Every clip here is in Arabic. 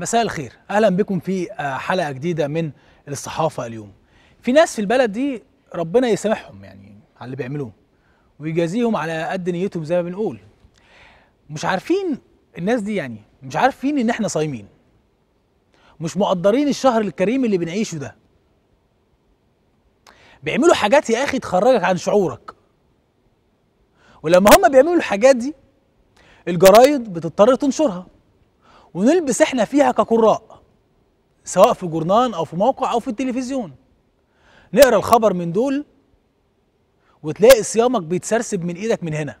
مساء الخير اهلا بكم في آه، حلقه جديده من الصحافه اليوم في ناس في البلد دي ربنا يسامحهم يعني على اللي بيعملوه ويجازيهم على قد نيتهم زي ما بنقول مش عارفين الناس دي يعني مش عارفين ان احنا صايمين مش مقدرين الشهر الكريم اللي بنعيشه ده بيعملوا حاجات يا اخي تخرجك عن شعورك ولما هم بيعملوا الحاجات دي الجرايد بتضطر تنشرها ونلبس احنا فيها كقراء سواء في جورنان او في موقع او في التلفزيون نقرا الخبر من دول وتلاقي صيامك بيتسرسب من ايدك من هنا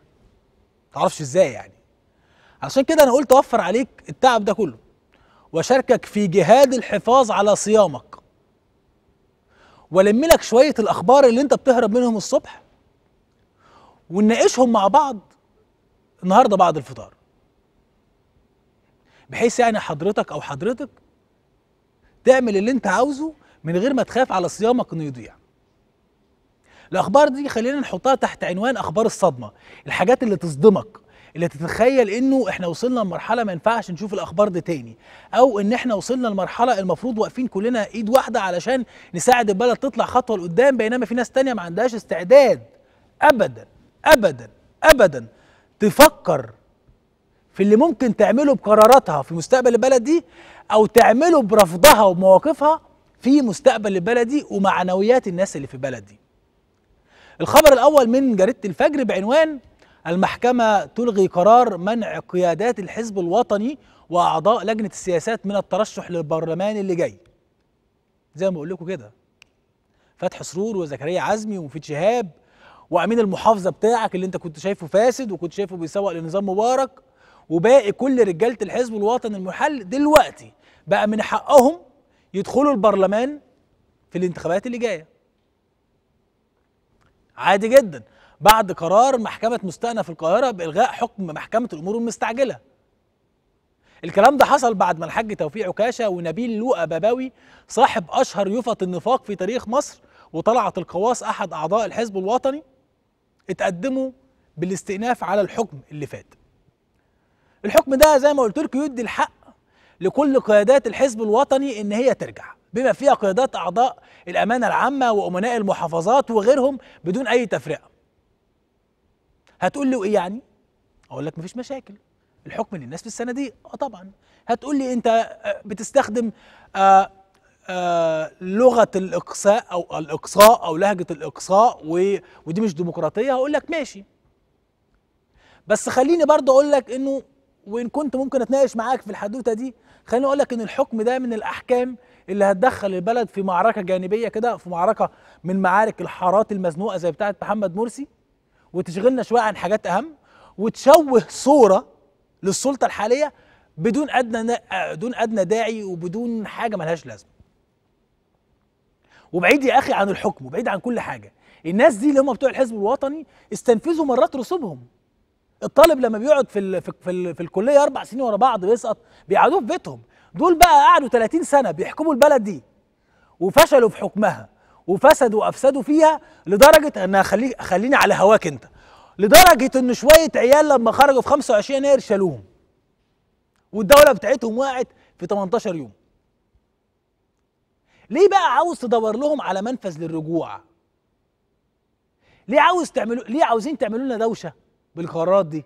تعرفش ازاي يعني عشان كده انا قلت اوفر عليك التعب ده كله واشاركك في جهاد الحفاظ على صيامك والم لك شويه الاخبار اللي انت بتهرب منهم الصبح ونناقشهم مع بعض النهارده بعد الفطار بحيث يعني حضرتك او حضرتك تعمل اللي انت عاوزه من غير ما تخاف على صيامك انه يضيع الاخبار دي خلينا نحطها تحت عنوان اخبار الصدمه الحاجات اللي تصدمك اللي تتخيل انه احنا وصلنا لمرحله ما ينفعش نشوف الاخبار دي تاني او ان احنا وصلنا لمرحله المفروض واقفين كلنا ايد واحده علشان نساعد البلد تطلع خطوه لقدام بينما في ناس تانية ما عندهاش استعداد ابدا ابدا ابدا تفكر في اللي ممكن تعمله بقراراتها في مستقبل البلد دي او تعمله برفضها ومواقفها في مستقبل البلد دي ومعنويات الناس اللي في البلد دي الخبر الاول من جريده الفجر بعنوان المحكمه تلغي قرار منع قيادات الحزب الوطني واعضاء لجنه السياسات من الترشح للبرلمان اللي جاي زي ما بقول لكم كده فتحي سرور وزكريا عزمي ومفيد شهاب وامين المحافظه بتاعك اللي انت كنت شايفه فاسد وكنت شايفه بيسوق لنظام مبارك وباقي كل رجاله الحزب الوطني المحل دلوقتي بقى من حقهم يدخلوا البرلمان في الانتخابات اللي جايه عادي جدا بعد قرار محكمه مستأنف في القاهره بالغاء حكم محكمه الامور المستعجله الكلام ده حصل بعد ما الحاج توفيق عكاشه ونبيل لؤى باباوي صاحب اشهر يفط النفاق في تاريخ مصر وطلعت القواص احد اعضاء الحزب الوطني اتقدموا بالاستئناف على الحكم اللي فات الحكم ده زي ما قلت لكم يدي الحق لكل قيادات الحزب الوطني ان هي ترجع بما فيها قيادات اعضاء الامانه العامه وامناء المحافظات وغيرهم بدون اي تفرقه هتقول لي وايه يعني اقول لك مفيش مشاكل الحكم للناس في الصناديق اه طبعا هتقول لي انت آه، بتستخدم آآ آه، آآ آه، لغه الاقصاء او الاقصاء او لهجه الاقصاء ودي مش ديمقراطيه هقول لك ماشي بس خليني برضه اقول لك انه وان كنت ممكن اتناقش معاك في الحدوته دي خليني اقول لك ان الحكم ده من الاحكام اللي هتدخل البلد في معركه جانبيه كده في معركه من معارك الحارات المزنوقه زي بتاعه محمد مرسي وتشغلنا شويه عن حاجات اهم وتشوه صوره للسلطه الحاليه بدون ادنى دون ادنى داعي وبدون حاجه ملهاش لازمه وبعيد يا اخي عن الحكم وبعيد عن كل حاجه الناس دي اللي هم بتوع الحزب الوطني استنفذوا مرات رسوبهم الطالب لما بيقعد في الـ في, الـ في, الكليه اربع سنين ورا بعض بيسقط بيقعدوه في بيتهم دول بقى قعدوا 30 سنه بيحكموا البلد دي وفشلوا في حكمها وفسدوا وافسدوا فيها لدرجه ان خلي خليني على هواك انت لدرجه ان شويه عيال لما خرجوا في 25 يناير شالوهم والدوله بتاعتهم وقعت في 18 يوم ليه بقى عاوز تدور لهم على منفذ للرجوع ليه عاوز تعملوا ليه عاوزين تعملوا لنا دوشه بالقرارات دي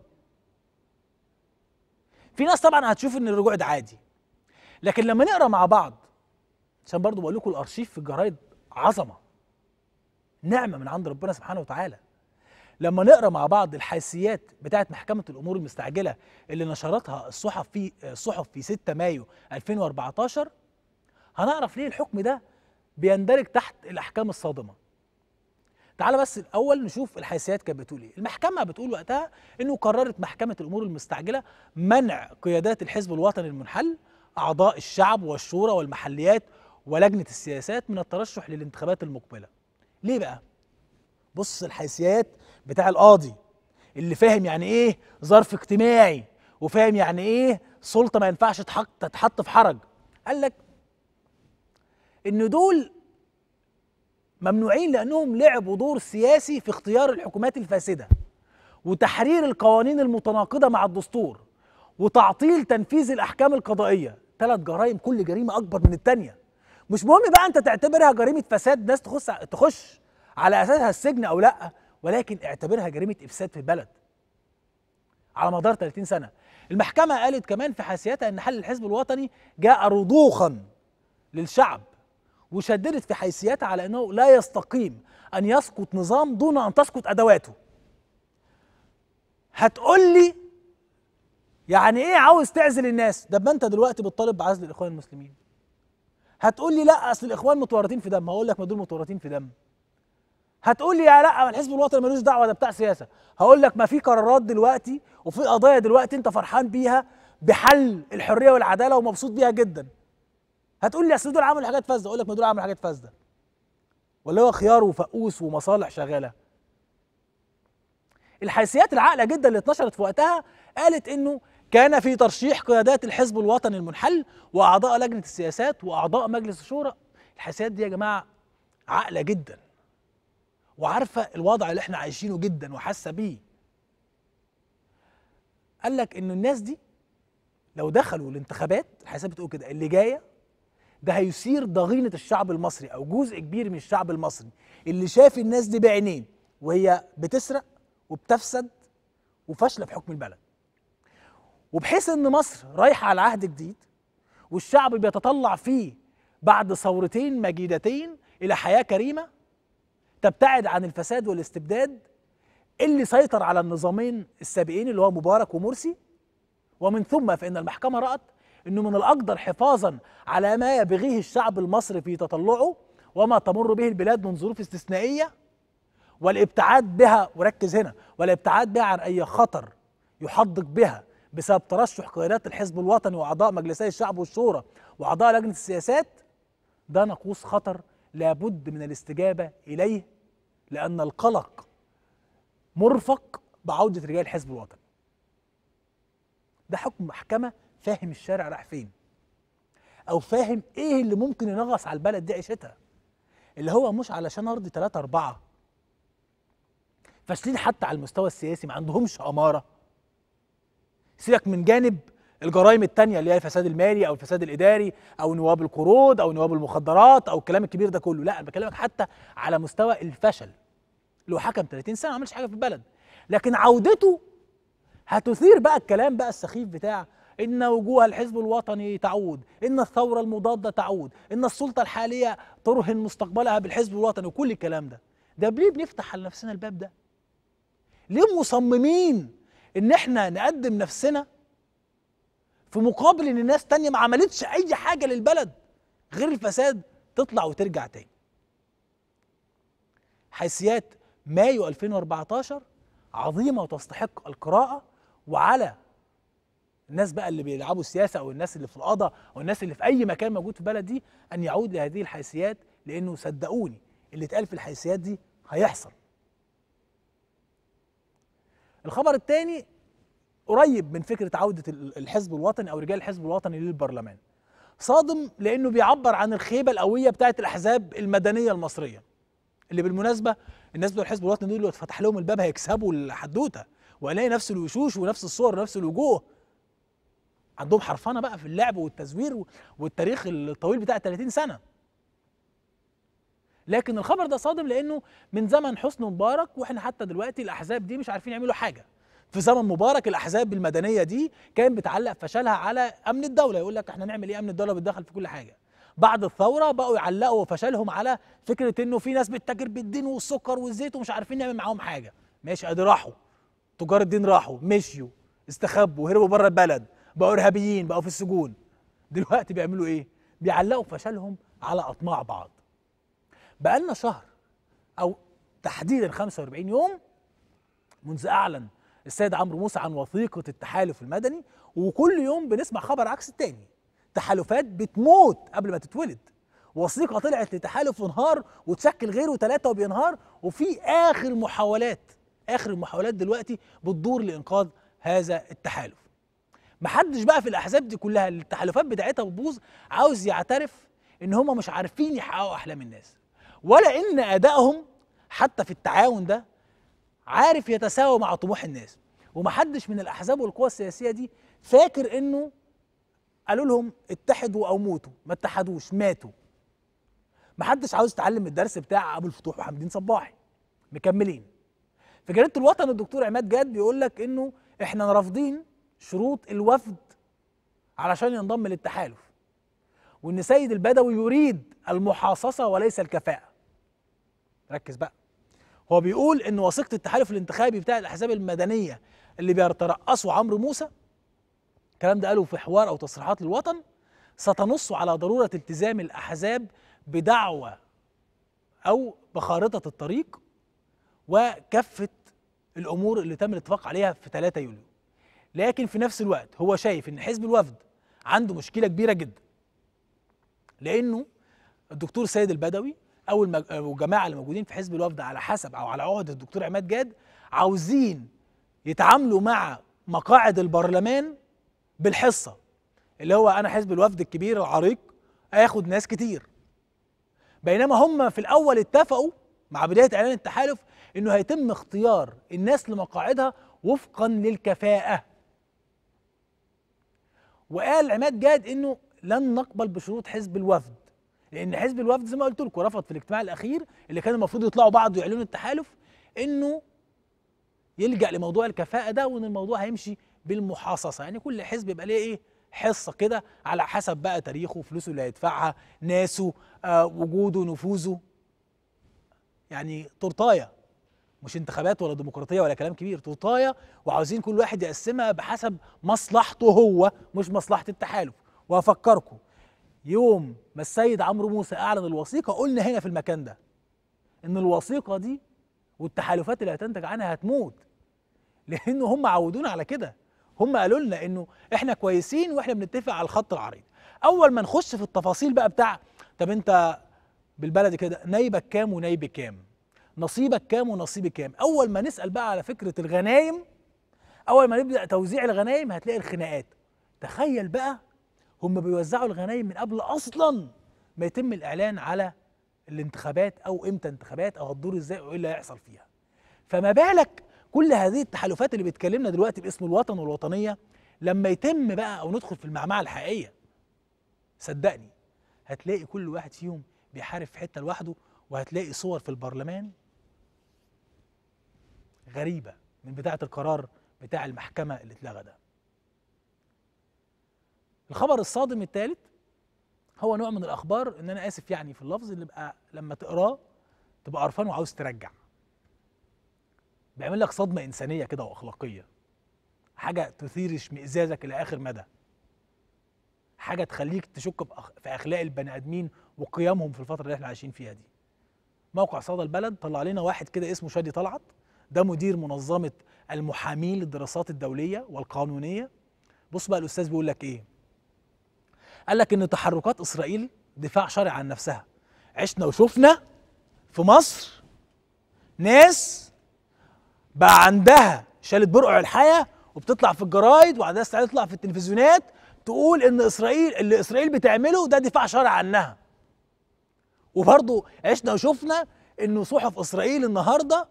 في ناس طبعا هتشوف ان الرجوع ده عادي لكن لما نقرا مع بعض عشان برضه بقول لكم الارشيف في الجرايد عظمه نعمه من عند ربنا سبحانه وتعالى لما نقرا مع بعض الحيثيات بتاعه محكمه الامور المستعجله اللي نشرتها الصحف في الصحف في 6 مايو 2014 هنعرف ليه الحكم ده بيندرج تحت الاحكام الصادمه تعال بس الاول نشوف الحيثيات كانت بتقول ايه المحكمه بتقول وقتها انه قررت محكمه الامور المستعجله منع قيادات الحزب الوطني المنحل اعضاء الشعب والشورى والمحليات ولجنه السياسات من الترشح للانتخابات المقبله ليه بقى بص الحيثيات بتاع القاضي اللي فاهم يعني ايه ظرف اجتماعي وفاهم يعني ايه سلطه ما ينفعش تتحط في حرج قال لك ان دول ممنوعين لأنهم لعبوا دور سياسي في اختيار الحكومات الفاسدة وتحرير القوانين المتناقضة مع الدستور وتعطيل تنفيذ الأحكام القضائية ثلاث جرائم كل جريمة أكبر من التانية مش مهم بقى أنت تعتبرها جريمة فساد ناس تخش تخش على أساسها السجن أو لأ ولكن اعتبرها جريمة إفساد في البلد على مدار 30 سنة المحكمة قالت كمان في حاسياتها أن حل الحزب الوطني جاء رضوخا للشعب وشددت في حيثياتها على انه لا يستقيم ان يسقط نظام دون ان تسقط ادواته هتقول لي يعني ايه عاوز تعزل الناس ده ما انت دلوقتي بتطالب بعزل الاخوان المسلمين هتقول لي لا اصل الاخوان متورطين في دم هقول لك ما دول متورطين في دم هتقول لي يا لا الحزب الوطني ملوش دعوه ده بتاع سياسه هقول لك ما في قرارات دلوقتي وفي قضايا دلوقتي انت فرحان بيها بحل الحريه والعداله ومبسوط بيها جدا هتقول لي اصل دول عملوا حاجات فاسده اقول لك ما دول عملوا حاجات فاسده ولا هو خيار وفقوس ومصالح شغاله الحيثيات العاقله جدا اللي اتنشرت في وقتها قالت انه كان في ترشيح قيادات الحزب الوطني المنحل واعضاء لجنه السياسات واعضاء مجلس الشورى الحيثيات دي يا جماعه عاقله جدا وعارفه الوضع اللي احنا عايشينه جدا وحاسه بيه قال لك انه الناس دي لو دخلوا الانتخابات الحيثيات بتقول كده اللي جايه ده هيثير ضغينه الشعب المصري او جزء كبير من الشعب المصري اللي شاف الناس دي بعينين وهي بتسرق وبتفسد وفاشله في حكم البلد وبحيث ان مصر رايحه على عهد جديد والشعب بيتطلع فيه بعد ثورتين مجيدتين الى حياه كريمه تبتعد عن الفساد والاستبداد اللي سيطر على النظامين السابقين اللي هو مبارك ومرسي ومن ثم فان المحكمه رات أنه من الأقدر حفاظا على ما يبغيه الشعب المصري في تطلعه وما تمر به البلاد من ظروف استثنائية والابتعاد بها وركز هنا والابتعاد بها عن أي خطر يحدق بها بسبب ترشح قيادات الحزب الوطني وأعضاء مجلسي الشعب والشورى وأعضاء لجنة السياسات ده نقوص خطر لابد من الاستجابة إليه لأن القلق مرفق بعودة رجال الحزب الوطني ده حكم محكمة فاهم الشارع راح فين او فاهم ايه اللي ممكن ينغص على البلد دي عيشتها اللي هو مش علشان ارضي ثلاثة أربعة فاشلين حتى على المستوى السياسي ما عندهمش أمارة سيبك من جانب الجرائم التانية اللي هي الفساد المالي أو الفساد الإداري أو نواب القروض أو نواب المخدرات أو الكلام الكبير ده كله لا أنا بكلمك حتى على مستوى الفشل لو حكم 30 سنة ما عملش حاجة في البلد لكن عودته هتثير بقى الكلام بقى السخيف بتاع إن وجوه الحزب الوطني تعود إن الثورة المضادة تعود إن السلطة الحالية ترهن مستقبلها بالحزب الوطني وكل الكلام ده ده ليه بنفتح على نفسنا الباب ده ليه مصممين إن إحنا نقدم نفسنا في مقابل إن الناس تانية ما عملتش أي حاجة للبلد غير الفساد تطلع وترجع تاني حيثيات مايو 2014 عظيمة وتستحق القراءة وعلى الناس بقى اللي بيلعبوا سياسه او الناس اللي في القضاء او الناس اللي في اي مكان موجود في البلد دي ان يعود لهذه الحيثيات لانه صدقوني اللي اتقال في الحيثيات دي هيحصل. الخبر الثاني قريب من فكره عوده الحزب الوطني او رجال الحزب الوطني للبرلمان. صادم لانه بيعبر عن الخيبه القويه بتاعه الاحزاب المدنيه المصريه. اللي بالمناسبه الناس بتوع الحزب الوطني دول لو اتفتح لهم الباب هيكسبوا الحدوته وهيلاقي نفس الوشوش ونفس الصور ونفس الوجوه عندهم حرفنه بقى في اللعب والتزوير والتاريخ الطويل بتاع 30 سنه لكن الخبر ده صادم لانه من زمن حسني مبارك واحنا حتى دلوقتي الاحزاب دي مش عارفين يعملوا حاجه في زمن مبارك الاحزاب المدنيه دي كانت بتعلق فشلها على امن الدوله يقول لك احنا نعمل ايه امن الدوله بتدخل في كل حاجه بعد الثوره بقوا يعلقوا فشلهم على فكره انه في ناس بتتاجر بالدين والسكر والزيت ومش عارفين نعمل معاهم حاجه ماشي ادي راحوا تجار الدين راحوا مشيوا استخبوا هربوا بره البلد بقوا ارهابيين بقوا في السجون دلوقتي بيعملوا ايه بيعلقوا فشلهم على اطماع بعض بقالنا شهر او تحديدا 45 يوم منذ اعلن السيد عمرو موسى عن وثيقه التحالف المدني وكل يوم بنسمع خبر عكس التاني تحالفات بتموت قبل ما تتولد وثيقه طلعت لتحالف انهار وتشكل غيره ثلاثه وبينهار وفي اخر محاولات اخر المحاولات دلوقتي بتدور لانقاذ هذا التحالف محدش بقى في الاحزاب دي كلها اللي التحالفات بتاعتها بتبوظ عاوز يعترف ان هم مش عارفين يحققوا احلام الناس ولا ان ادائهم حتى في التعاون ده عارف يتساوى مع طموح الناس ومحدش من الاحزاب والقوى السياسيه دي فاكر انه قالوا لهم اتحدوا او موتوا ما اتحدوش ماتوا محدش عاوز يتعلم الدرس بتاع ابو الفتوح وحمدين صباحي مكملين في جريده الوطن الدكتور عماد جاد بيقول لك انه احنا رافضين شروط الوفد علشان ينضم للتحالف وان سيد البدوي يريد المحاصصه وليس الكفاءه ركز بقى هو بيقول ان وثيقه التحالف الانتخابي بتاع الاحزاب المدنيه اللي بيترأسه عمرو موسى الكلام ده قاله في حوار او تصريحات للوطن ستنص على ضروره التزام الاحزاب بدعوه او بخارطه الطريق وكافه الامور اللي تم الاتفاق عليها في 3 يوليو لكن في نفس الوقت هو شايف ان حزب الوفد عنده مشكله كبيره جدا لانه الدكتور سيد البدوي او الجماعه اللي موجودين في حزب الوفد على حسب او على عهد الدكتور عماد جاد عاوزين يتعاملوا مع مقاعد البرلمان بالحصه اللي هو انا حزب الوفد الكبير العريق اخد ناس كتير بينما هم في الاول اتفقوا مع بدايه اعلان التحالف انه هيتم اختيار الناس لمقاعدها وفقا للكفاءه وقال عماد جاد انه لن نقبل بشروط حزب الوفد لان حزب الوفد زي ما قلت لكم رفض في الاجتماع الاخير اللي كان المفروض يطلعوا بعض ويعلنوا التحالف انه يلجا لموضوع الكفاءه ده وان الموضوع هيمشي بالمحاصصه يعني كل حزب يبقى ليه ايه حصه كده على حسب بقى تاريخه فلوسه اللي هيدفعها ناسه آه وجوده نفوذه يعني طرطايه مش انتخابات ولا ديمقراطيه ولا كلام كبير توطايه وعاوزين كل واحد يقسمها بحسب مصلحته هو مش مصلحه التحالف وافكركم يوم ما السيد عمرو موسى اعلن الوثيقه قلنا هنا في المكان ده ان الوثيقه دي والتحالفات اللي هتنتج عنها هتموت لان هم عودونا على كده هم قالوا لنا انه احنا كويسين واحنا بنتفق على الخط العريض اول ما نخش في التفاصيل بقى بتاع طب انت بالبلدي كده نايبك كام ونايبي كام نصيبك كام ونصيبي كام اول ما نسال بقى على فكره الغنايم اول ما نبدا توزيع الغنايم هتلاقي الخناقات تخيل بقى هم بيوزعوا الغنايم من قبل اصلا ما يتم الاعلان على الانتخابات او امتى انتخابات او هتدور ازاي وايه اللي هيحصل فيها فما بالك كل هذه التحالفات اللي بيتكلمنا دلوقتي باسم الوطن والوطنيه لما يتم بقى او ندخل في المعمعه الحقيقيه صدقني هتلاقي كل واحد فيهم بيحارب في حته لوحده وهتلاقي صور في البرلمان غريبه من بتاعه القرار بتاع المحكمه اللي اتلغى ده الخبر الصادم الثالث هو نوع من الاخبار ان انا اسف يعني في اللفظ اللي بقى لما تقراه تبقى قرفان وعاوز ترجع بيعمل لك صدمه انسانيه كده واخلاقيه حاجه تثير اشمئزازك الى اخر مدى حاجه تخليك تشك في اخلاق البني ادمين وقيامهم في الفتره اللي احنا عايشين فيها دي موقع صدى البلد طلع لنا واحد كده اسمه شادي طلعت ده مدير منظمه المحامين للدراسات الدوليه والقانونيه بص بقى الاستاذ بيقول لك ايه قال لك ان تحركات اسرائيل دفاع شرعي عن نفسها عشنا وشفنا في مصر ناس بقى عندها شالت برقع الحياه وبتطلع في الجرايد وعندها استعداد تطلع في التلفزيونات تقول ان اسرائيل اللي اسرائيل بتعمله ده دفاع شرعي عنها وبرضه عشنا وشفنا انه صحف اسرائيل النهارده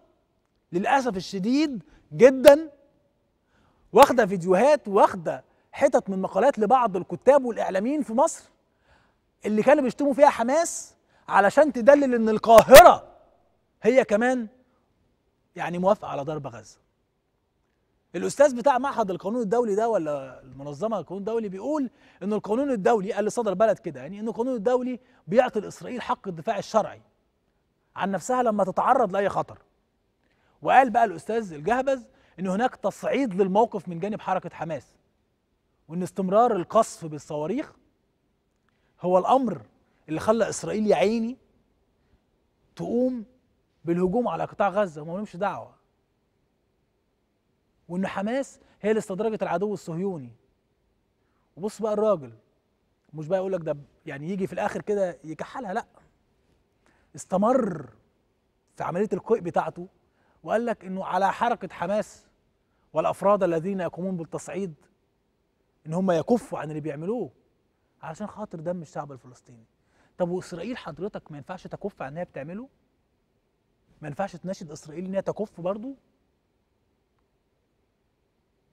للاسف الشديد جدا واخده فيديوهات واخده حتت من مقالات لبعض الكتاب والاعلاميين في مصر اللي كانوا بيشتموا فيها حماس علشان تدلل ان القاهره هي كمان يعني موافقه على ضرب غزه الاستاذ بتاع معهد القانون الدولي ده ولا المنظمه القانون الدولي بيقول ان القانون الدولي قال لصدر بلد كده يعني ان القانون الدولي بيعطي لاسرائيل حق الدفاع الشرعي عن نفسها لما تتعرض لاي خطر وقال بقى الاستاذ الجهبذ ان هناك تصعيد للموقف من جانب حركه حماس وان استمرار القصف بالصواريخ هو الامر اللي خلى اسرائيل يا عيني تقوم بالهجوم على قطاع غزه وما لهمش دعوه وان حماس هي اللي استدرجت العدو الصهيوني وبص بقى الراجل مش بقى يقول لك ده يعني يجي في الاخر كده يكحلها لا استمر في عمليه القيء بتاعته وقال لك انه على حركه حماس والافراد الذين يقومون بالتصعيد ان هم يكفوا عن اللي بيعملوه علشان خاطر دم الشعب الفلسطيني طب واسرائيل حضرتك ما ينفعش تكف عن انها بتعمله ما ينفعش تناشد اسرائيل انها تكف برضه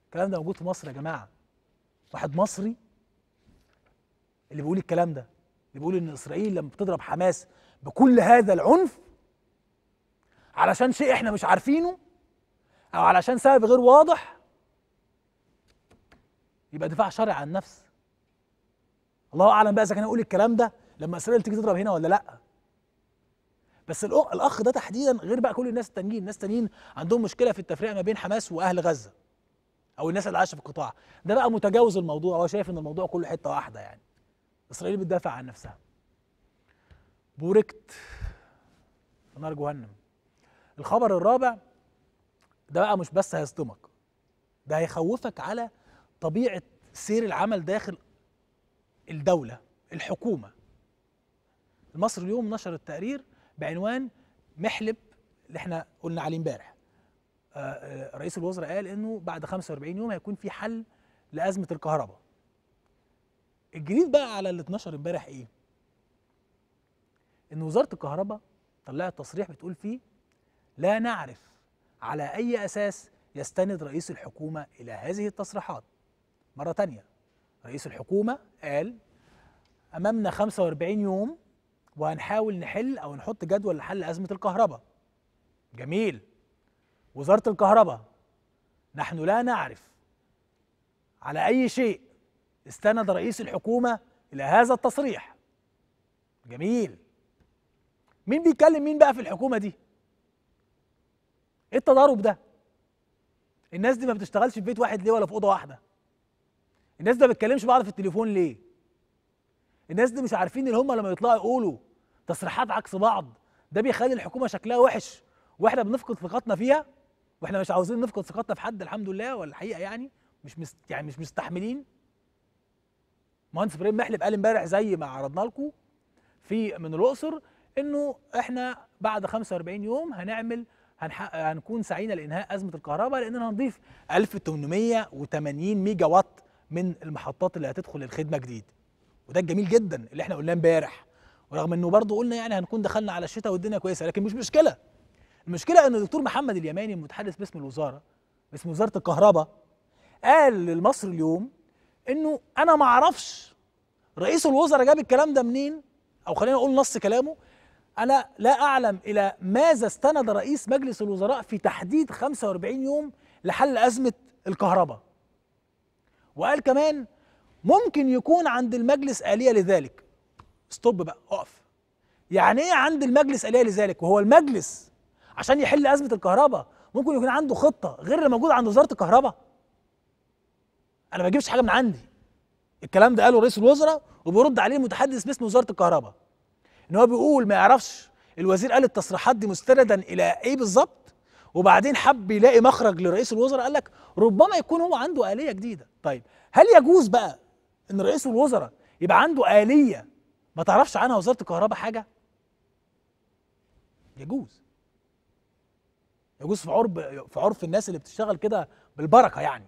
الكلام ده موجود في مصر يا جماعه واحد مصري اللي بيقول الكلام ده اللي بيقول ان اسرائيل لما بتضرب حماس بكل هذا العنف علشان شيء احنا مش عارفينه او علشان سبب غير واضح يبقى دفاع شرعي عن النفس الله اعلم بقى اذا كان اقول الكلام ده لما اسرائيل تيجي تضرب هنا ولا لا بس الاخ ده تحديدا غير بقى كل الناس التانيين الناس التانيين عندهم مشكله في التفرقه ما بين حماس واهل غزه او الناس اللي عايشه في القطاع ده بقى متجاوز الموضوع هو شايف ان الموضوع كله حته واحده يعني اسرائيل بتدافع عن نفسها بوركت نار جهنم الخبر الرابع ده بقى مش بس هيصدمك ده هيخوفك على طبيعه سير العمل داخل الدوله الحكومه المصري اليوم نشر التقرير بعنوان محلب اللي احنا قلنا عليه امبارح آه، آه، رئيس الوزراء قال انه بعد 45 يوم هيكون في حل لازمه الكهرباء الجديد بقى على اللي اتنشر امبارح ايه ان وزاره الكهرباء طلعت تصريح بتقول فيه لا نعرف على أي أساس يستند رئيس الحكومة إلى هذه التصريحات مرة تانية رئيس الحكومة قال أمامنا 45 يوم وهنحاول نحل أو نحط جدول لحل أزمة الكهرباء جميل وزارة الكهرباء نحن لا نعرف على أي شيء استند رئيس الحكومة إلى هذا التصريح جميل مين بيتكلم مين بقى في الحكومة دي؟ ايه التضارب ده الناس دي ما بتشتغلش في بيت واحد ليه ولا في اوضه واحده الناس دي ما بتكلمش بعض في التليفون ليه الناس دي مش عارفين ان هم لما يطلعوا يقولوا تصريحات عكس بعض ده بيخلي الحكومه شكلها وحش واحنا بنفقد ثقتنا فيها واحنا مش عاوزين نفقد ثقتنا في حد الحمد لله ولا الحقيقه يعني مش مست يعني مش مستحملين مهندس ابراهيم محلب قال امبارح زي ما عرضنا لكم في من الاقصر انه احنا بعد 45 يوم هنعمل هنحقق هنكون سعينا لانهاء ازمه الكهرباء لاننا هنضيف 1880 ميجا وات من المحطات اللي هتدخل الخدمه جديد وده الجميل جدا اللي احنا قلناه امبارح ورغم انه برضه قلنا يعني هنكون دخلنا على الشتاء والدنيا كويسه لكن مش مشكله المشكله ان الدكتور محمد اليماني المتحدث باسم الوزاره باسم وزاره الكهرباء قال للمصر اليوم انه انا ما اعرفش رئيس الوزراء جاب الكلام ده منين او خلينا نقول نص كلامه أنا لا أعلم إلى ماذا استند رئيس مجلس الوزراء في تحديد 45 يوم لحل أزمة الكهرباء وقال كمان ممكن يكون عند المجلس آلية لذلك ستوب بقى اقف يعني ايه عند المجلس آلية لذلك وهو المجلس عشان يحل أزمة الكهرباء ممكن يكون عنده خطة غير اللي موجودة عند وزارة الكهرباء أنا ما بجيبش حاجة من عندي الكلام ده قاله رئيس الوزراء وبيرد عليه متحدث باسم وزارة الكهرباء ان هو بيقول ما يعرفش الوزير قال التصريحات دي مستندا الى ايه بالظبط وبعدين حب يلاقي مخرج لرئيس الوزراء قال لك ربما يكون هو عنده آلية جديدة طيب هل يجوز بقى ان رئيس الوزراء يبقى عنده آلية ما تعرفش عنها وزارة الكهرباء حاجة يجوز يجوز في عرب في عرف الناس اللي بتشتغل كده بالبركة يعني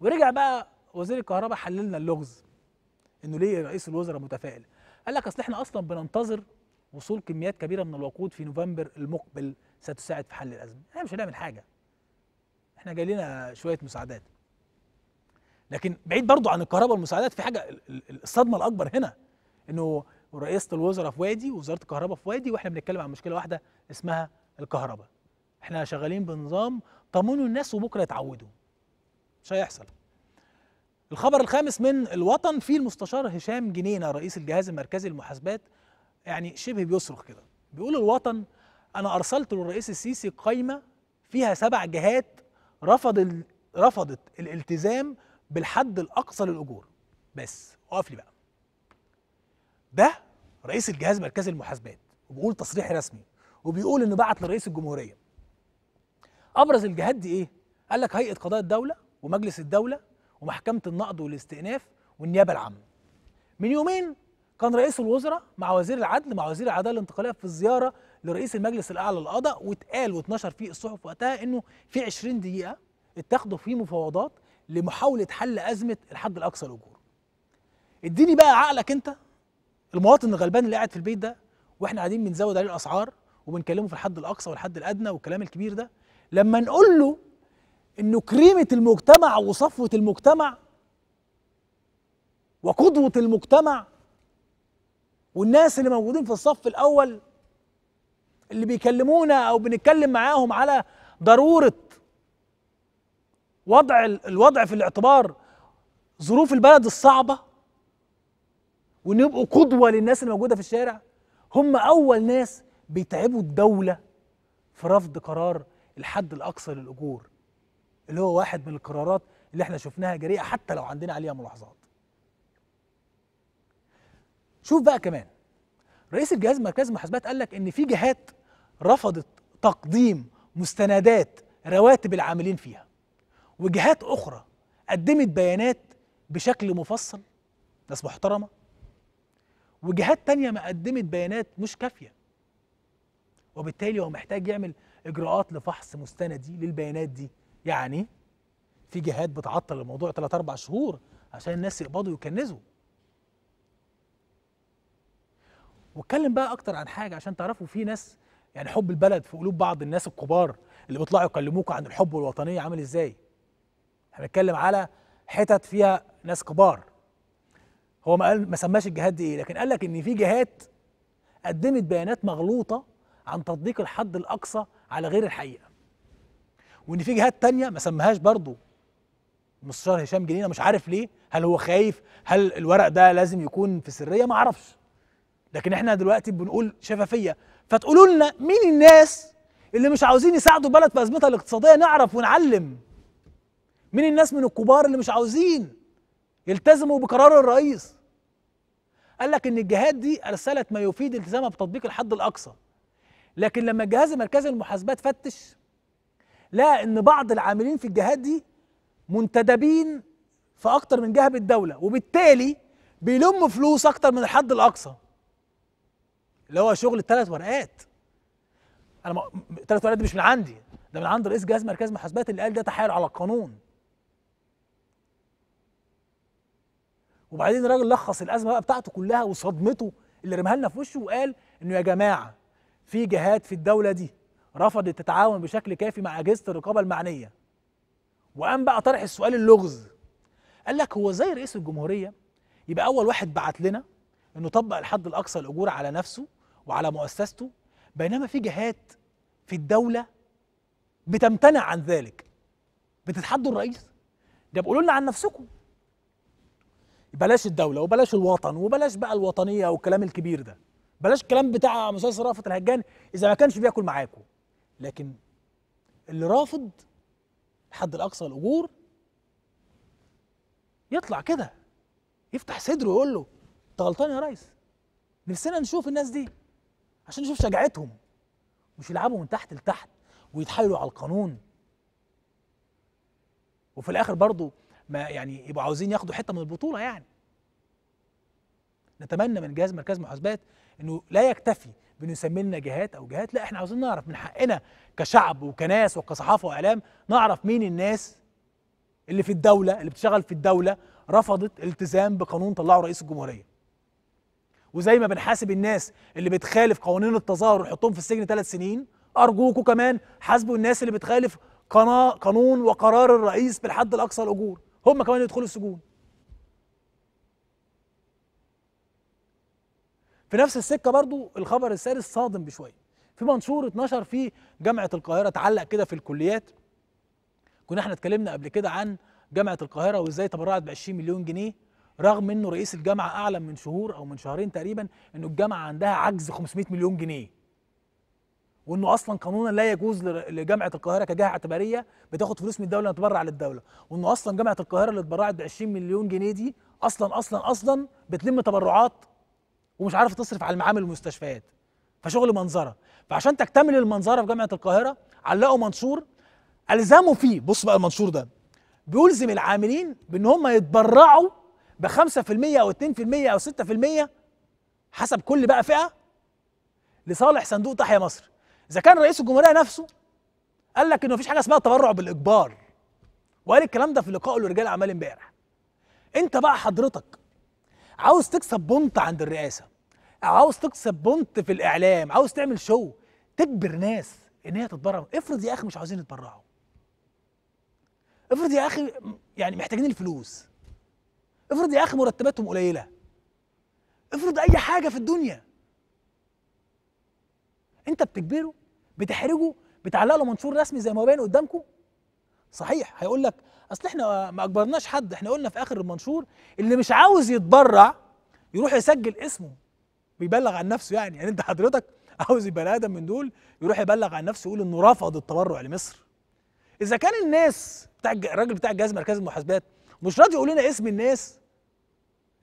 ورجع بقى وزير الكهرباء حللنا اللغز انه ليه رئيس الوزراء متفائل قال لك اصل احنا اصلا بننتظر وصول كميات كبيره من الوقود في نوفمبر المقبل ستساعد في حل الازمه احنا مش هنعمل حاجه احنا جاي لنا شويه مساعدات لكن بعيد برضو عن الكهرباء والمساعدات في حاجه الصدمه الاكبر هنا انه رئيس الوزراء في وادي ووزاره الكهرباء في وادي واحنا بنتكلم عن مشكله واحده اسمها الكهرباء احنا شغالين بنظام طمنوا الناس وبكره يتعودوا مش هيحصل الخبر الخامس من الوطن في المستشار هشام جنينه رئيس الجهاز المركزي للمحاسبات يعني شبه بيصرخ كده بيقول الوطن انا ارسلت للرئيس السيسي قائمه فيها سبع جهات رفض ال... رفضت الالتزام بالحد الاقصى للاجور بس اقف لي بقى ده رئيس الجهاز المركزي للمحاسبات وبيقول تصريح رسمي وبيقول انه بعت لرئيس الجمهوريه ابرز الجهات دي ايه قال لك هيئه قضاء الدوله ومجلس الدوله ومحكمه النقد والاستئناف والنيابه العامه. من يومين كان رئيس الوزراء مع وزير العدل مع وزير العداله الانتقاليه في زياره لرئيس المجلس الاعلى للقضاء واتقال واتنشر في الصحف وقتها انه في 20 دقيقه اتخذوا فيه مفاوضات لمحاوله حل ازمه الحد الاقصى للاجور. اديني بقى عقلك انت المواطن الغلبان اللي قاعد في البيت ده واحنا قاعدين بنزود عليه الاسعار وبنكلمه في الحد الاقصى والحد الادنى والكلام الكبير ده لما نقول له انه كريمه المجتمع وصفوه المجتمع وقدوه المجتمع والناس اللي موجودين في الصف الاول اللي بيكلمونا او بنتكلم معاهم على ضروره وضع الوضع في الاعتبار ظروف البلد الصعبه وان يبقوا قدوه للناس اللي موجوده في الشارع هم اول ناس بيتعبوا الدوله في رفض قرار الحد الاقصى للاجور اللي هو واحد من القرارات اللي احنا شفناها جريئه حتى لو عندنا عليها ملاحظات شوف بقى كمان رئيس الجهاز مركز المحاسبات قال لك ان في جهات رفضت تقديم مستندات رواتب العاملين فيها وجهات اخرى قدمت بيانات بشكل مفصل ناس محترمه وجهات تانية ما قدمت بيانات مش كافيه وبالتالي هو محتاج يعمل اجراءات لفحص مستندي للبيانات دي يعني في جهات بتعطل الموضوع ثلاث اربع شهور عشان الناس يقبضوا ويكنزوا واتكلم بقى اكتر عن حاجه عشان تعرفوا في ناس يعني حب البلد في قلوب بعض الناس الكبار اللي بيطلعوا يكلموك عن الحب والوطنيه عامل ازاي احنا بنتكلم على حتت فيها ناس كبار هو ما قال ما سماش الجهات دي ايه لكن قال لك ان في جهات قدمت بيانات مغلوطه عن تطبيق الحد الاقصى على غير الحقيقه وان في جهات تانية ما سمهاش برضه مستشار هشام جنينه مش عارف ليه هل هو خايف هل الورق ده لازم يكون في سريه ما اعرفش لكن احنا دلوقتي بنقول شفافيه فتقولوا لنا مين الناس اللي مش عاوزين يساعدوا بلد في ازمتها الاقتصاديه نعرف ونعلم مين الناس من الكبار اللي مش عاوزين يلتزموا بقرار الرئيس قال لك ان الجهات دي ارسلت ما يفيد التزامها بتطبيق الحد الاقصى لكن لما الجهاز المركزي للمحاسبات فتش لقى ان بعض العاملين في الجهات دي منتدبين في اكتر من جهه بالدوله وبالتالي بيلموا فلوس اكتر من الحد الاقصى اللي هو شغل الثلاث ورقات انا الثلاث ورقات دي مش من عندي ده من عند رئيس جهاز مركز محاسبات اللي قال ده تحايل على القانون وبعدين الراجل لخص الازمه بقى بتاعته كلها وصدمته اللي رمها لنا في وشه وقال انه يا جماعه في جهات في الدوله دي رفضت تتعاون بشكل كافي مع اجهزه الرقابه المعنيه وقام بقى طرح السؤال اللغز قال لك هو زي رئيس الجمهوريه يبقى اول واحد بعت لنا انه طبق الحد الاقصى الاجور على نفسه وعلى مؤسسته بينما في جهات في الدوله بتمتنع عن ذلك بتتحدوا الرئيس ده بقولوا لنا عن نفسكم بلاش الدوله وبلاش الوطن وبلاش بقى الوطنيه والكلام الكبير ده بلاش الكلام بتاع مسلسل رأفت الهجان اذا ما كانش بياكل معاكم لكن اللي رافض الحد الاقصى الاجور يطلع كده يفتح صدره ويقول له انت غلطان يا ريس نفسنا نشوف الناس دي عشان نشوف شجاعتهم مش يلعبوا من تحت لتحت ويتحايلوا على القانون وفي الاخر برضه ما يعني يبقوا عاوزين ياخدوا حته من البطوله يعني نتمنى من جهاز مركز محاسبات انه لا يكتفي بنسمي لنا جهات او جهات لا احنا عاوزين نعرف من حقنا كشعب وكناس وكصحافه واعلام نعرف مين الناس اللي في الدوله اللي بتشتغل في الدوله رفضت الالتزام بقانون طلعه رئيس الجمهوريه وزي ما بنحاسب الناس اللي بتخالف قوانين التظاهر ونحطهم في السجن ثلاث سنين ارجوكم كمان حاسبوا الناس اللي بتخالف قناه قانون وقرار الرئيس بالحد الاقصى الاجور هم كمان يدخلوا السجون في نفس السكه برضو الخبر السادس صادم بشويه في منشور اتنشر في جامعه القاهره اتعلق كده في الكليات كنا احنا اتكلمنا قبل كده عن جامعه القاهره وازاي تبرعت ب 20 مليون جنيه رغم انه رئيس الجامعه اعلن من شهور او من شهرين تقريبا انه الجامعه عندها عجز 500 مليون جنيه وانه اصلا قانونا لا يجوز لجامعه القاهره كجهه اعتباريه بتاخد فلوس من الدوله انها تبرع للدوله وانه اصلا جامعه القاهره اللي اتبرعت ب 20 مليون جنيه دي اصلا اصلا اصلا بتلم تبرعات ومش عارف تصرف على المعامل والمستشفيات فشغل منظره فعشان تكتمل المنظره في جامعه القاهره علقوا منشور الزموا فيه بص بقى المنشور ده بيلزم العاملين بان هم يتبرعوا ب 5% او 2% او 6% حسب كل بقى فئه لصالح صندوق تحيا مصر اذا كان رئيس الجمهوريه نفسه قال لك انه مفيش حاجه اسمها تبرع بالاجبار وقال الكلام ده في لقائه لرجال اعمال امبارح انت بقى حضرتك عاوز تكسب بونت عند الرئاسه عاوز تكسب بونت في الاعلام عاوز تعمل شو تجبر ناس ان هي تتبرع افرض يا اخي مش عاوزين يتبرعوا افرض يا اخي يعني محتاجين الفلوس افرض يا اخي مرتباتهم قليله افرض اي حاجه في الدنيا انت بتجبره بتحرجه بتعلق له منشور رسمي زي ما باين قدامكم صحيح هيقول لك اصل احنا ما اجبرناش حد احنا قلنا في اخر المنشور اللي مش عاوز يتبرع يروح يسجل اسمه بيبلغ عن نفسه يعني يعني انت حضرتك عاوز بني ادم من دول يروح يبلغ عن نفسه يقول انه رفض التبرع لمصر اذا كان الناس بتاع الراجل بتاع الجهاز مركز المحاسبات مش راضي يقول لنا اسم الناس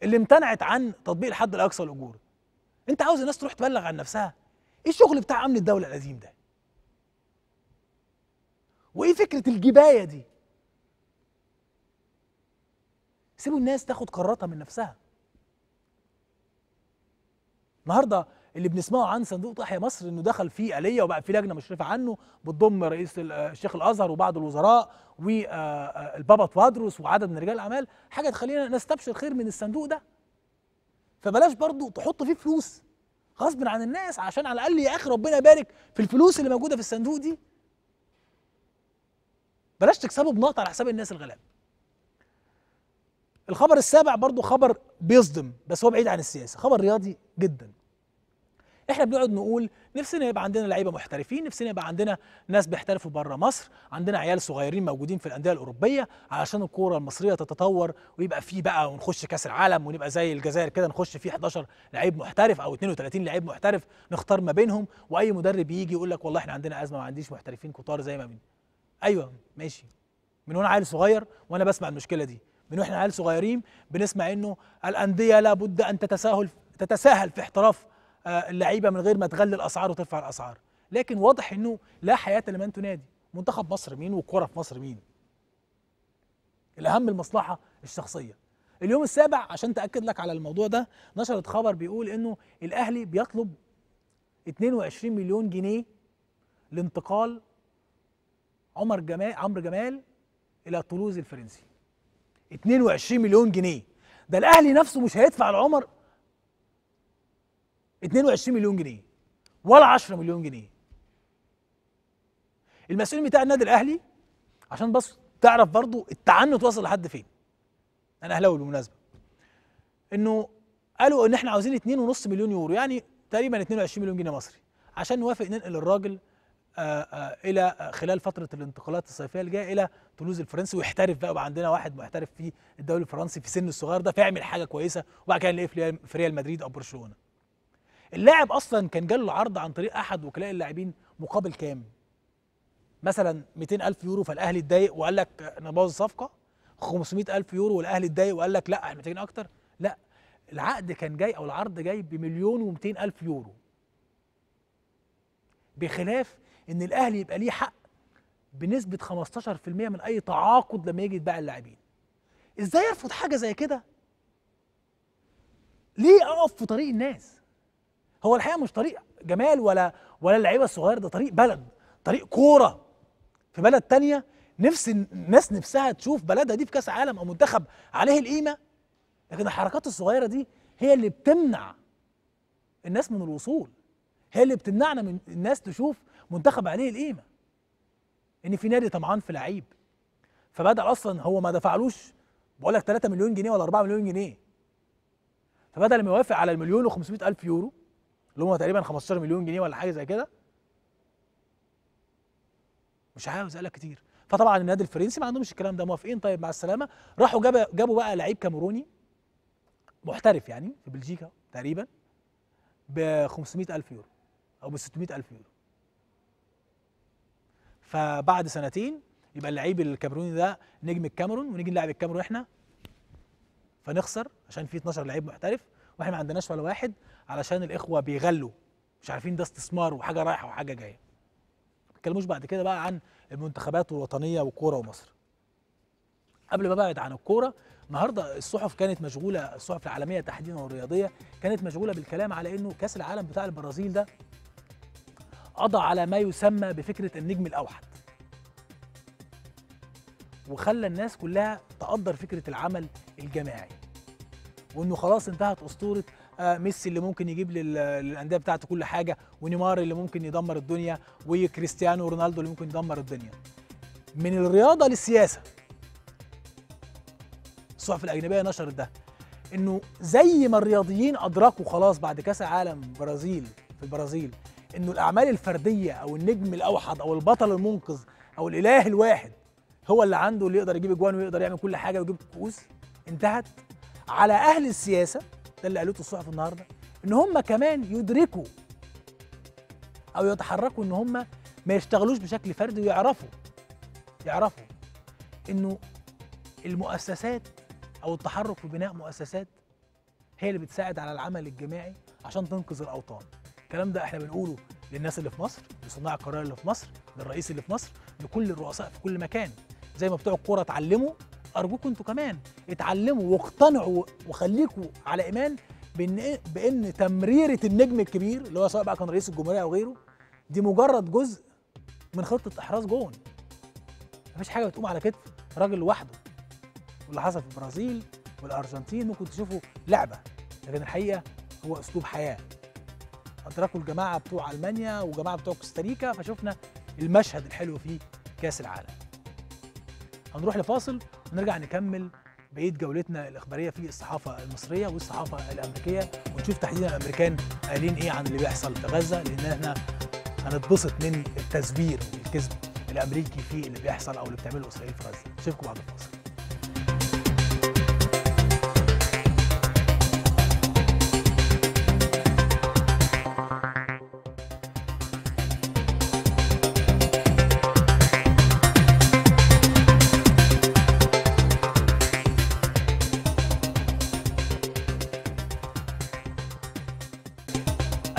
اللي امتنعت عن تطبيق الحد الاقصى للاجور انت عاوز الناس تروح تبلغ عن نفسها ايه الشغل بتاع امن الدوله القديم ده وايه فكره الجبايه دي سيبوا الناس تاخد قراراتها من نفسها النهارده اللي بنسمعه عن صندوق تحيا مصر انه دخل فيه اليه وبقى في لجنه مشرفه عنه بتضم رئيس الشيخ الازهر وبعض الوزراء والبابا آه، آه، توادروس وعدد من رجال الاعمال حاجه تخلينا نستبشر خير من الصندوق ده فبلاش برضو تحط فيه فلوس غصب عن الناس عشان على الاقل يا اخي ربنا يبارك في الفلوس اللي موجوده في الصندوق دي بلاش تكسبه بنقط على حساب الناس الغلاب الخبر السابع برضو خبر بيصدم بس هو بعيد عن السياسه خبر رياضي جدا احنا بنقعد نقول نفسنا يبقى عندنا لعيبه محترفين نفسنا يبقى عندنا ناس بيحترفوا بره مصر عندنا عيال صغيرين موجودين في الانديه الاوروبيه علشان الكوره المصريه تتطور ويبقى فيه بقى ونخش كاس العالم ونبقى زي الجزائر كده نخش فيه 11 لعيب محترف او 32 لعيب محترف نختار ما بينهم واي مدرب يجي يقول لك والله احنا عندنا ازمه ما عنديش محترفين كتار زي ما من ايوه ماشي من وانا عيل صغير وانا بسمع المشكله دي من واحنا عيال صغيرين بنسمع انه الانديه لابد ان تتساهل تتساهل في احتراف آه، اللعيبه من غير ما تغلي الاسعار وترفع الاسعار لكن واضح انه لا حياه لمن تنادي منتخب مصر مين وكره في مصر مين الاهم المصلحه الشخصيه اليوم السابع عشان تاكد لك على الموضوع ده نشرت خبر بيقول انه الاهلي بيطلب 22 مليون جنيه لانتقال عمر جمال عمرو جمال الى طولوز الفرنسي 22 مليون جنيه ده الاهلي نفسه مش هيدفع لعمر 22 مليون جنيه ولا 10 مليون جنيه المسؤولين بتاع النادي الاهلي عشان بس تعرف برضو التعنت وصل لحد فين انا اهلاوي بالمناسبه انه قالوا ان احنا عاوزين 2.5 مليون يورو يعني تقريبا 22 مليون جنيه مصري عشان نوافق ننقل الراجل آآ آه، آآ آه، الى خلال فتره الانتقالات الصيفيه الجايه الى تولوز الفرنسي ويحترف بقى وعندنا واحد محترف في الدوري الفرنسي في سن الصغير ده فيعمل حاجه كويسه وبعد كده نلاقيه في ريال مدريد او برشلونه اللاعب اصلا كان جاله عرض عن طريق احد وكلاء اللاعبين مقابل كام مثلا 200000 يورو فالاهلي اتضايق وقال لك انا باظ الصفقه 500000 يورو والاهلي اتضايق وقال لك لا احنا محتاجين اكتر لا العقد كان جاي او العرض جاي بمليون و200000 يورو بخلاف ان الاهلي يبقى ليه حق بنسبه 15% من اي تعاقد لما يجي يتباع اللاعبين ازاي ارفض حاجه زي كده ليه اقف في طريق الناس هو الحقيقه مش طريق جمال ولا ولا اللعيبه الصغير ده طريق بلد طريق كوره في بلد تانية نفس الناس نفسها تشوف بلدها دي في كاس عالم او منتخب عليه القيمه لكن الحركات الصغيره دي هي اللي بتمنع الناس من الوصول هي اللي بتمنعنا من الناس تشوف منتخب عليه القيمه ان في نادي طمعان في لعيب فبدا اصلا هو ما دفعلوش بقول لك 3 مليون جنيه ولا 4 مليون جنيه فبدل ما يوافق على المليون و500 الف يورو اللي هم تقريبا 15 مليون جنيه ولا حاجه زي كده مش عاوز اقلك كتير فطبعا النادي الفرنسي ما عندهمش الكلام ده موافقين طيب مع السلامه راحوا جابوا جابوا بقى لعيب كاميروني محترف يعني في بلجيكا تقريبا ب 500000 يورو او ب 600000 يورو فبعد سنتين يبقى اللعيب الكاميروني ده نجم الكاميرون ونيجي نلعب الكاميرون احنا فنخسر عشان في 12 لعيب محترف واحنا ما عندناش ولا واحد علشان الاخوه بيغلوا مش عارفين ده استثمار وحاجه رايحه وحاجه جايه ما تكلموش بعد كده بقى عن المنتخبات والوطنيه والكوره ومصر قبل ما ابعد عن الكوره النهارده الصحف كانت مشغوله الصحف العالميه تحديدا والرياضيه كانت مشغوله بالكلام على انه كاس العالم بتاع البرازيل ده قضى على ما يسمى بفكره النجم الاوحد وخلى الناس كلها تقدر فكره العمل الجماعي وانه خلاص انتهت اسطوره آه، ميسي اللي ممكن يجيب للانديه بتاعته كل حاجه ونيمار اللي ممكن يدمر الدنيا وكريستيانو رونالدو اللي ممكن يدمر الدنيا من الرياضه للسياسه الصحف الاجنبيه نشرت ده انه زي ما الرياضيين ادركوا خلاص بعد كاس عالم برازيل في البرازيل انه الاعمال الفرديه او النجم الاوحد او البطل المنقذ او الاله الواحد هو اللي عنده اللي يقدر يجيب اجوان ويقدر يعمل كل حاجه ويجيب كؤوس انتهت على اهل السياسه ده اللي قالته الصحف النهارده ان هم كمان يدركوا او يتحركوا ان هم ما يشتغلوش بشكل فردي ويعرفوا يعرفوا انه المؤسسات او التحرك في بناء مؤسسات هي اللي بتساعد على العمل الجماعي عشان تنقذ الاوطان الكلام ده احنا بنقوله للناس اللي في مصر لصناع القرار اللي في مصر للرئيس اللي في مصر لكل الرؤساء في كل مكان زي ما بتوع الكوره اتعلموا ارجوكم انتوا كمان اتعلموا واقتنعوا وخليكوا على ايمان بان إيه، بان تمريره النجم الكبير اللي هو سواء بقى كان رئيس الجمهوريه او غيره دي مجرد جزء من خطه احراز جون مفيش حاجه بتقوم على كتف راجل لوحده واللي حصل في البرازيل والارجنتين ممكن تشوفوا لعبه لكن الحقيقه هو اسلوب حياه ادركوا الجماعه بتوع المانيا وجماعه بتوع كوستاريكا فشفنا المشهد الحلو في كاس العالم هنروح لفاصل ونرجع نكمل بقيه جولتنا الاخباريه في الصحافه المصريه والصحافه الامريكيه ونشوف تحديدا الامريكان قايلين ايه عن اللي بيحصل في غزه لان احنا هنتبسط من التزوير والكذب الامريكي في اللي بيحصل او اللي بتعمله اسرائيل في غزه نشوفكم بعد الفاصل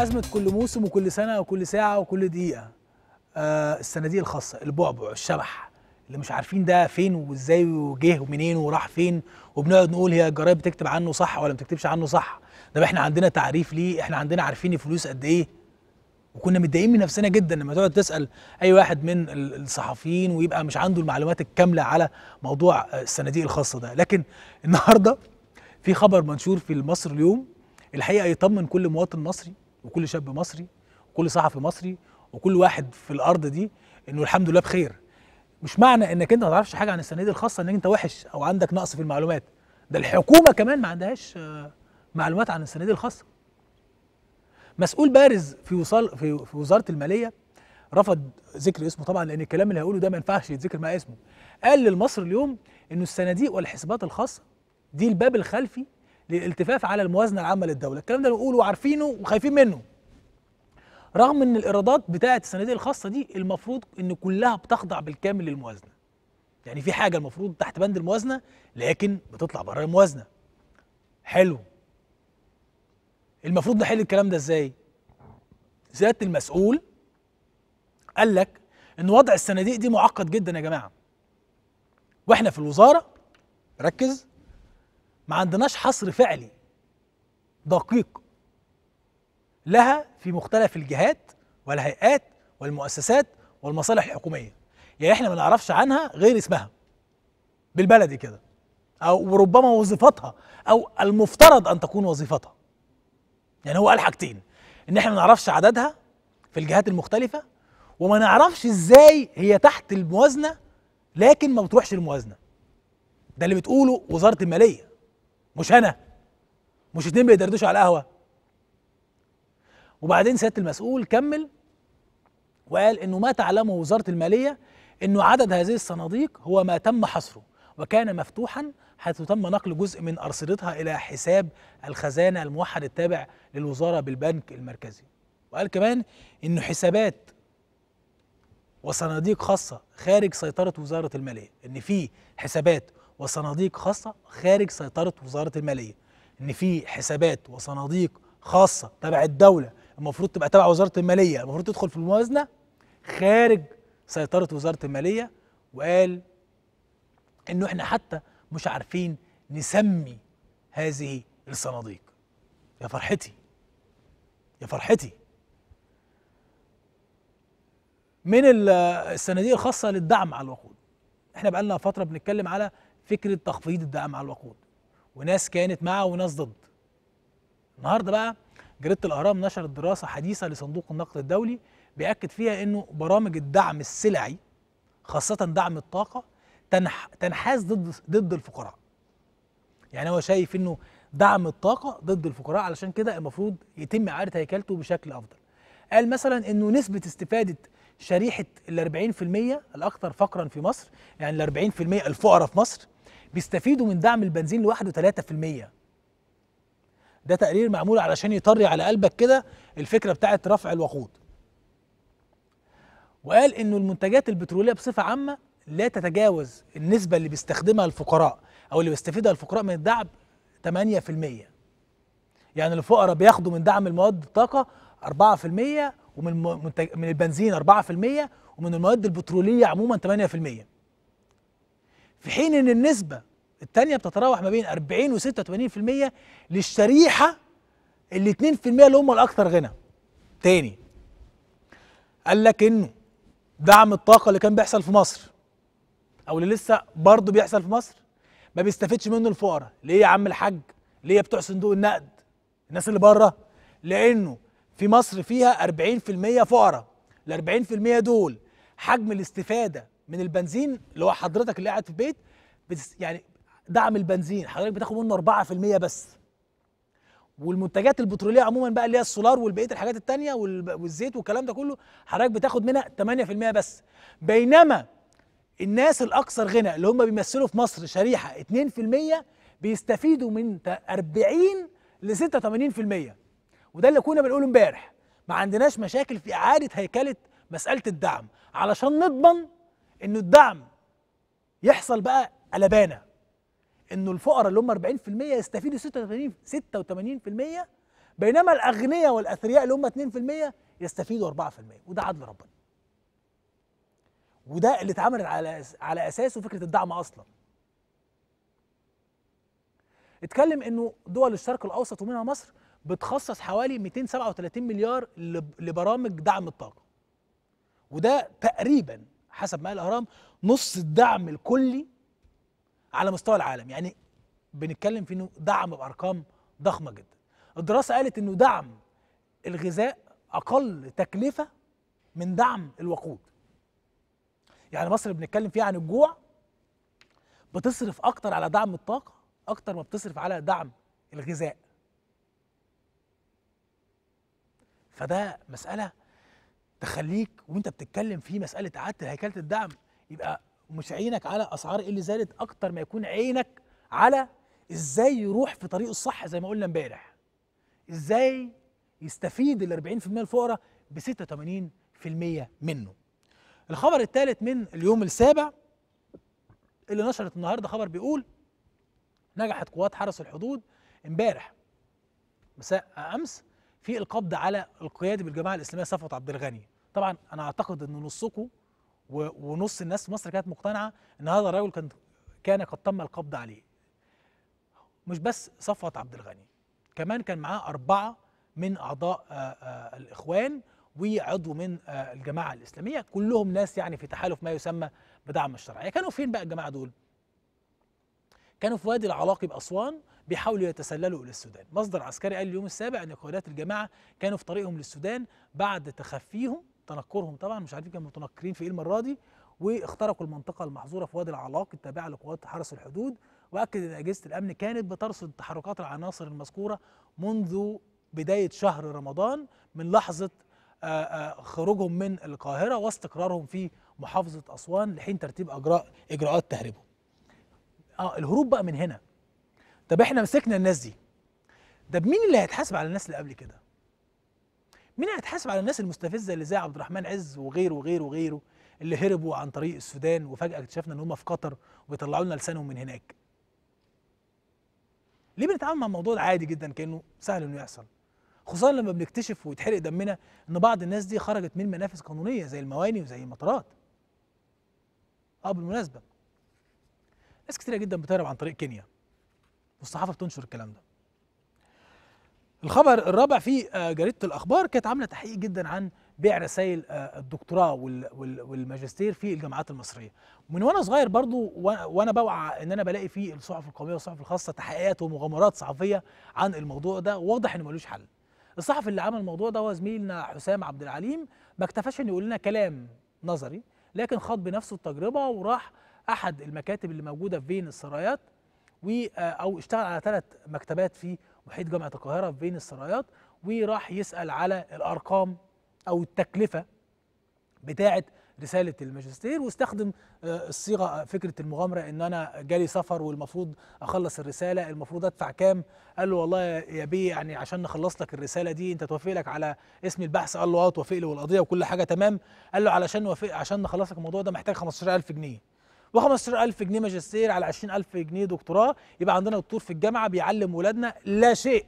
أزمة كل موسم وكل سنة وكل ساعة وكل دقيقة آه الصناديق الخاصة البعبع الشبح اللي مش عارفين ده فين وازاي وجه ومنين وراح فين وبنقعد نقول هي الجرايد بتكتب عنه صح ولا ما بتكتبش عنه صح طب احنا عندنا تعريف ليه احنا عندنا عارفين الفلوس قد ايه وكنا متضايقين من نفسنا جدا لما تقعد تسال اي واحد من الصحفيين ويبقى مش عنده المعلومات الكامله على موضوع آه، الصناديق الخاصه ده لكن النهارده في خبر منشور في مصر اليوم الحقيقه يطمن كل مواطن مصري وكل شاب مصري وكل صحفي مصري وكل واحد في الارض دي انه الحمد لله بخير مش معنى انك انت ما تعرفش حاجه عن الصناديق الخاصه انك انت وحش او عندك نقص في المعلومات ده الحكومه كمان ما عندهاش آه، معلومات عن الصناديق الخاصه مسؤول بارز في وصال في, في وزاره الماليه رفض ذكر اسمه طبعا لان الكلام اللي هقوله ده ما ينفعش يتذكر مع اسمه قال للمصر اليوم انه الصناديق والحسابات الخاصه دي الباب الخلفي للالتفاف على الموازنه العامه للدوله الكلام ده بنقوله وعارفينه وخايفين منه رغم ان الايرادات بتاعه الصناديق الخاصه دي المفروض ان كلها بتخضع بالكامل للموازنه يعني في حاجه المفروض تحت بند الموازنه لكن بتطلع بره الموازنه حلو المفروض نحل الكلام ده ازاي زياده المسؤول قال لك ان وضع الصناديق دي معقد جدا يا جماعه واحنا في الوزاره ركز ما عندناش حصر فعلي دقيق لها في مختلف الجهات والهيئات والمؤسسات والمصالح الحكوميه يعني احنا ما نعرفش عنها غير اسمها بالبلدي كده او وربما وظيفتها او المفترض ان تكون وظيفتها يعني هو قال حاجتين ان احنا ما نعرفش عددها في الجهات المختلفه وما نعرفش ازاي هي تحت الموازنه لكن ما بتروحش الموازنه ده اللي بتقوله وزاره الماليه مش انا مش اتنين بيدردشوا على القهوه وبعدين سياده المسؤول كمل وقال انه ما تعلمه وزاره الماليه انه عدد هذه الصناديق هو ما تم حصره وكان مفتوحا حيث تم نقل جزء من ارصدتها الى حساب الخزانه الموحد التابع للوزاره بالبنك المركزي وقال كمان انه حسابات وصناديق خاصه خارج سيطره وزاره الماليه ان في حسابات وصناديق خاصه خارج سيطره وزاره الماليه ان في حسابات وصناديق خاصه تبع الدوله المفروض تبقى تبع وزاره الماليه المفروض تدخل في الموازنه خارج سيطره وزاره الماليه وقال انه احنا حتى مش عارفين نسمي هذه الصناديق يا فرحتي يا فرحتي من الصناديق الخاصه للدعم على الوقود احنا بقالنا فتره بنتكلم على فكره تخفيض الدعم على الوقود وناس كانت مع وناس ضد النهارده بقى جريده الاهرام نشرت دراسه حديثه لصندوق النقد الدولي بيأكد فيها انه برامج الدعم السلعي خاصه دعم الطاقه تنح تنحاز ضد ضد الفقراء يعني هو شايف انه دعم الطاقه ضد الفقراء علشان كده المفروض يتم اعاده هيكلته بشكل افضل قال مثلا انه نسبه استفاده شريحه ال 40% الاكثر فقرا في مصر يعني ال 40% الفقراء في مصر بيستفيدوا من دعم البنزين لوحده 3% ده تقرير معمول علشان يطري على قلبك كده الفكره بتاعه رفع الوقود وقال انه المنتجات البتروليه بصفه عامه لا تتجاوز النسبه اللي بيستخدمها الفقراء او اللي بيستفيدها الفقراء من الدعم 8% يعني الفقراء بياخدوا من دعم المواد الطاقه 4% ومن من البنزين 4% ومن المواد البتروليه عموما 8% في حين ان النسبه الثانيه بتتراوح ما بين 40 و86% للشريحه ال 2% اللي هم الاكثر غنى تاني قال لك انه دعم الطاقه اللي كان بيحصل في مصر او اللي لسه برضه بيحصل في مصر ما بيستفدش منه الفقراء ليه يا عم الحاج ليه يا بتوع صندوق النقد الناس اللي بره لانه في مصر فيها 40% فقراء ال 40% دول حجم الاستفاده من البنزين اللي هو حضرتك اللي قاعد في البيت يعني دعم البنزين حضرتك بتاخد منه 4% بس والمنتجات البتروليه عموما بقى اللي هي السولار والبقيه الحاجات الثانيه والزيت والكلام ده كله حضرتك بتاخد منها 8% بس بينما الناس الاكثر غنى اللي هم بيمثلوا في مصر شريحه 2% بيستفيدوا من 40 ل 86% وده اللي كنا بنقوله امبارح ما عندناش مشاكل في اعاده هيكله مساله الدعم علشان نضمن انه الدعم يحصل بقى قلبانه انه الفقراء اللي هم 40% يستفيدوا 86 86% بينما الاغنياء والاثرياء اللي هم 2% يستفيدوا 4% وده عدل ربنا وده اللي اتعملت على على اساسه فكره الدعم اصلا اتكلم انه دول الشرق الاوسط ومنها مصر بتخصص حوالي 237 مليار لبرامج دعم الطاقه وده تقريبا حسب ما قال اهرام نص الدعم الكلي على مستوى العالم يعني بنتكلم في انه دعم بارقام ضخمه جدا الدراسه قالت انه دعم الغذاء اقل تكلفه من دعم الوقود يعني مصر بنتكلم فيها عن الجوع بتصرف اكتر على دعم الطاقه اكتر ما بتصرف على دعم الغذاء فده مساله تخليك وانت بتتكلم في مساله اعاده هيكله الدعم يبقى مش عينك على اسعار إيه اللي زادت اكتر ما يكون عينك على ازاي يروح في طريقه الصح زي ما قلنا امبارح ازاي يستفيد ال 40% الفقراء ب 86% منه الخبر الثالث من اليوم السابع اللي نشرت النهارده خبر بيقول نجحت قوات حرس الحدود امبارح مساء امس في القبض على القيادي بالجماعه الاسلاميه صفوت عبد الغني طبعا انا اعتقد ان نصكم ونص الناس في مصر كانت مقتنعه ان هذا الرجل كان كان قد تم القبض عليه مش بس صفوت عبد الغني كمان كان معاه أربعة من أعضاء آه، آه، الإخوان وعضو من آه، الجماعة الإسلامية كلهم ناس يعني في تحالف ما يسمى بدعم الشرعية كانوا فين بقى الجماعة دول؟ كانوا في وادي العلاقي بأسوان بيحاولوا يتسللوا إلى السودان مصدر عسكري قال اليوم السابع أن قيادات الجماعة كانوا في طريقهم للسودان بعد تخفيهم تنكرهم طبعا مش عارفين كانوا متنكرين في إيه المرة دي واخترقوا المنطقة المحظورة في وادي العلاق التابعة لقوات حرس الحدود وأكد أن أجهزة الأمن كانت بترصد تحركات العناصر المذكورة منذ بداية شهر رمضان من لحظة آه، آه، خروجهم من القاهرة واستقرارهم في محافظة أسوان لحين ترتيب أجراء إجراءات تهريبهم آه الهروب بقى من هنا طب احنا مسكنا الناس دي طب مين اللي هيتحاسب على الناس اللي قبل كده مين هيتحاسب على الناس المستفزه اللي زي عبد الرحمن عز وغيره وغيره وغيره اللي هربوا عن طريق السودان وفجاه اكتشفنا ان هم في قطر وبيطلعوا لنا لسانهم من هناك ليه بنتعامل مع الموضوع ده عادي جدا كانه سهل انه يحصل خصوصا لما بنكتشف ويتحرق دمنا ان بعض الناس دي خرجت من منافس قانونيه زي المواني وزي المطارات اه بالمناسبه ناس كتيره جدا بتهرب عن طريق كينيا والصحافه بتنشر الكلام ده الخبر الرابع في آه، جريده الاخبار كانت عامله تحقيق جدا عن بيع رسائل آه، الدكتوراه والماجستير في الجامعات المصريه من وانا صغير برضو وانا بوعى ان انا بلاقي في الصحف القوميه والصحف الخاصه تحقيقات ومغامرات صحفيه عن الموضوع ده واضح انه ملوش حل الصحفي اللي عمل الموضوع ده هو زميلنا حسام عبد العليم ما اكتفاش انه يقول لنا كلام نظري لكن خاض بنفسه التجربه وراح احد المكاتب اللي موجوده في بين السرايات و آه، او اشتغل على ثلاث مكتبات في محيط جامعه القاهره بين السرايات وراح يسال على الارقام او التكلفه بتاعه رساله الماجستير واستخدم آه، الصيغه آه، فكره المغامره ان انا جالي سفر والمفروض اخلص الرساله المفروض ادفع كام قال له والله يا بيه يعني عشان نخلص لك الرساله دي انت توافق لك على اسم البحث قال له اه توافق لي والقضيه وكل حاجه تمام قال له علشان نوافق عشان نخلص لك الموضوع ده محتاج 15000 جنيه و15000 جنيه ماجستير على 20000 جنيه دكتوراه يبقى عندنا دكتور في الجامعه بيعلم ولادنا لا شيء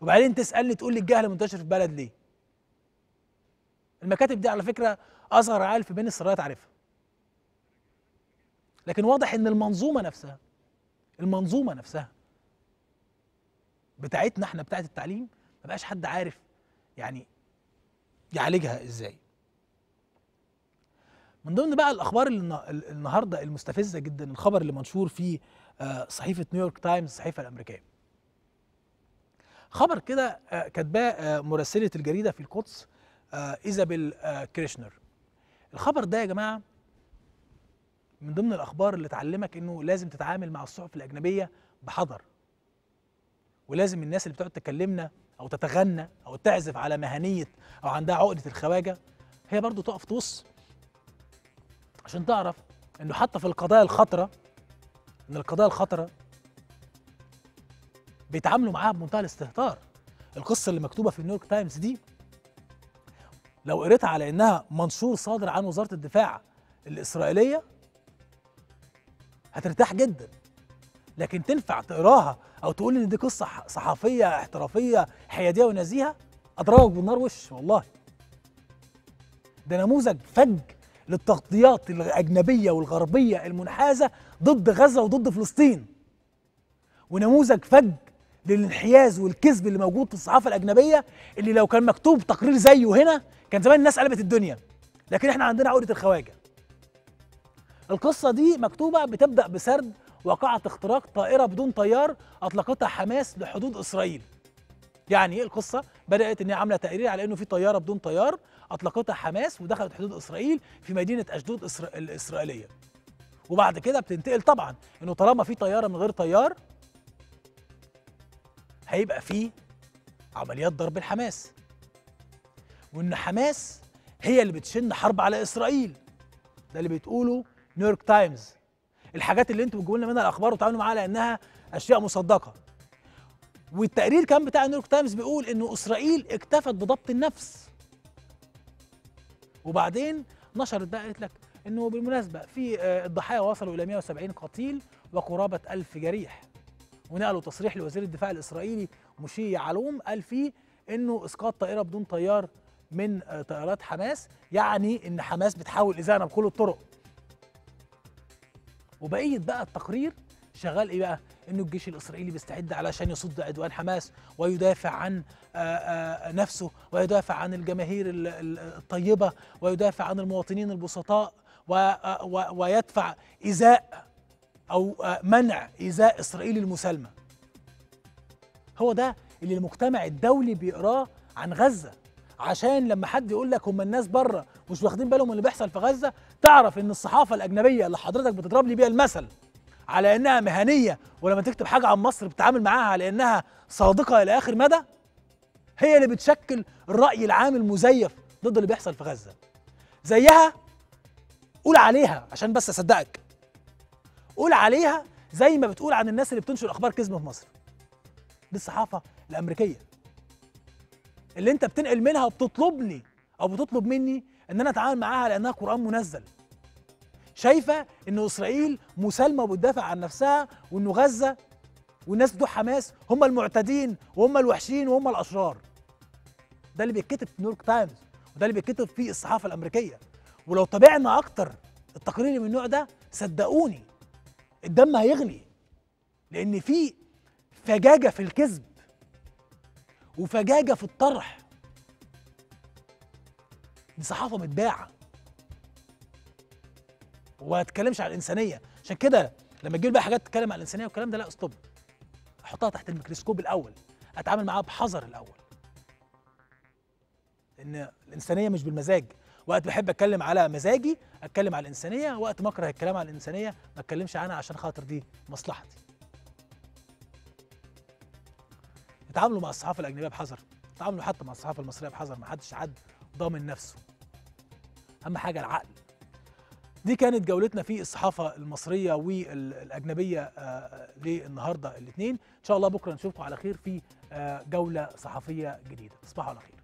وبعدين تسالني تقول لي الجهل منتشر في البلد ليه المكاتب دي على فكره اصغر عيل في بين السرايات عارفها لكن واضح ان المنظومه نفسها المنظومه نفسها بتاعتنا احنا بتاعت التعليم ما بقاش حد عارف يعني يعالجها ازاي من ضمن بقى الاخبار اللي النهارده المستفزه جدا الخبر اللي منشور في آه، صحيفه نيويورك تايمز الصحيفه الامريكيه خبر كده آه، كاتباه آه، مراسله الجريده في القدس ايزابيل كريشنر الخبر ده يا جماعه من ضمن الاخبار اللي تعلمك انه لازم تتعامل مع الصحف الاجنبيه بحذر ولازم الناس اللي بتقعد تكلمنا او تتغنى او تعزف على مهنيه او عندها عقده الخواجه هي برضو تقف توصي عشان تعرف انه حتى في القضايا الخطره ان القضايا الخطره بيتعاملوا معاها بمنتهى الاستهتار القصه اللي مكتوبه في نيويورك تايمز دي لو قريتها على انها منشور صادر عن وزاره الدفاع الاسرائيليه هترتاح جدا لكن تنفع تقراها او تقول ان دي قصه صحفيه احترافيه حياديه ونزيهه اضربك بالنار وش والله ده نموذج فج للتغطيات الأجنبية والغربية المنحازة ضد غزة وضد فلسطين ونموذج فج للانحياز والكذب اللي موجود في الصحافة الأجنبية اللي لو كان مكتوب تقرير زيه هنا كان زمان الناس قلبت الدنيا لكن احنا عندنا عقدة الخواجة القصة دي مكتوبة بتبدأ بسرد وقعة اختراق طائرة بدون طيار أطلقتها حماس لحدود إسرائيل يعني ايه القصه بدات ان هي عامله تقرير على انه في طياره بدون طيار اطلقتها حماس ودخلت حدود اسرائيل في مدينه اشدود الاسرائيليه وبعد كده بتنتقل طبعا انه طالما في طياره من غير طيار هيبقى في عمليات ضرب الحماس وان حماس هي اللي بتشن حرب على اسرائيل ده اللي بتقوله نيويورك تايمز الحاجات اللي انتوا بتجيبوا لنا منها الاخبار وتعاملوا معاها لانها اشياء مصدقه والتقرير كان بتاع نيويورك تايمز بيقول انه اسرائيل اكتفت بضبط النفس وبعدين نشرت بقى قالت لك انه بالمناسبه في آه، الضحايا وصلوا الى 170 قتيل وقرابه 1000 جريح ونقلوا تصريح لوزير الدفاع الاسرائيلي مشي علوم قال فيه انه اسقاط طائره بدون طيار من آه، طائرات حماس يعني ان حماس بتحاول اذانا بكل الطرق وبقيه بقى التقرير شغال ايه بقى؟ انه الجيش الاسرائيلي بيستعد علشان يصد عدوان حماس ويدافع عن آه، آه، نفسه ويدافع عن الجماهير الطيبه ويدافع عن المواطنين البسطاء آه، ويدفع ايذاء او منع ايذاء اسرائيل المسالمه. هو ده اللي المجتمع الدولي بيقراه عن غزه عشان لما حد يقول لك هم الناس بره مش واخدين بالهم من اللي بيحصل في غزه تعرف ان الصحافه الاجنبيه اللي حضرتك بتضرب لي بيها المثل على انها مهنيه ولما تكتب حاجه عن مصر بتتعامل معاها على انها صادقه الى اخر مدى هي اللي بتشكل الراي العام المزيف ضد اللي بيحصل في غزه زيها قول عليها عشان بس اصدقك قول عليها زي ما بتقول عن الناس اللي بتنشر اخبار كذبه في مصر دي الصحافه الامريكيه اللي انت بتنقل منها وبتطلبني او بتطلب مني ان انا اتعامل معاها لانها قران منزل شايفه ان اسرائيل مسالمه وبتدافع عن نفسها وانه غزه والناس بتوع حماس هم المعتدين وهم الوحشين وهم الاشرار ده اللي بيتكتب في نيويورك تايمز وده اللي بيتكتب في الصحافه الامريكيه ولو تابعنا اكتر التقارير من النوع ده صدقوني الدم هيغلي لان في فجاجه في الكذب وفجاجه في الطرح دي صحافه متباعه وما تتكلمش على الانسانيه عشان كده لما تجيب بقى حاجات تتكلم على الانسانيه والكلام ده لا استوب احطها تحت الميكروسكوب الاول اتعامل معاها بحذر الاول ان الانسانيه مش بالمزاج وقت بحب اتكلم على مزاجي اتكلم على الانسانيه وقت مكره الكلام على الانسانيه ما اتكلمش عنها عشان خاطر دي مصلحتي اتعاملوا مع الصحافه الاجنبيه بحذر اتعاملوا حتى مع الصحافه المصريه بحذر ما حدش حد ضامن نفسه اهم حاجه العقل دي كانت جولتنا في الصحافة المصرية والأجنبية آه، للنهاردة الاثنين إن شاء الله بكرة نشوفكم على خير في آه، جولة صحفية جديدة تصبحوا على خير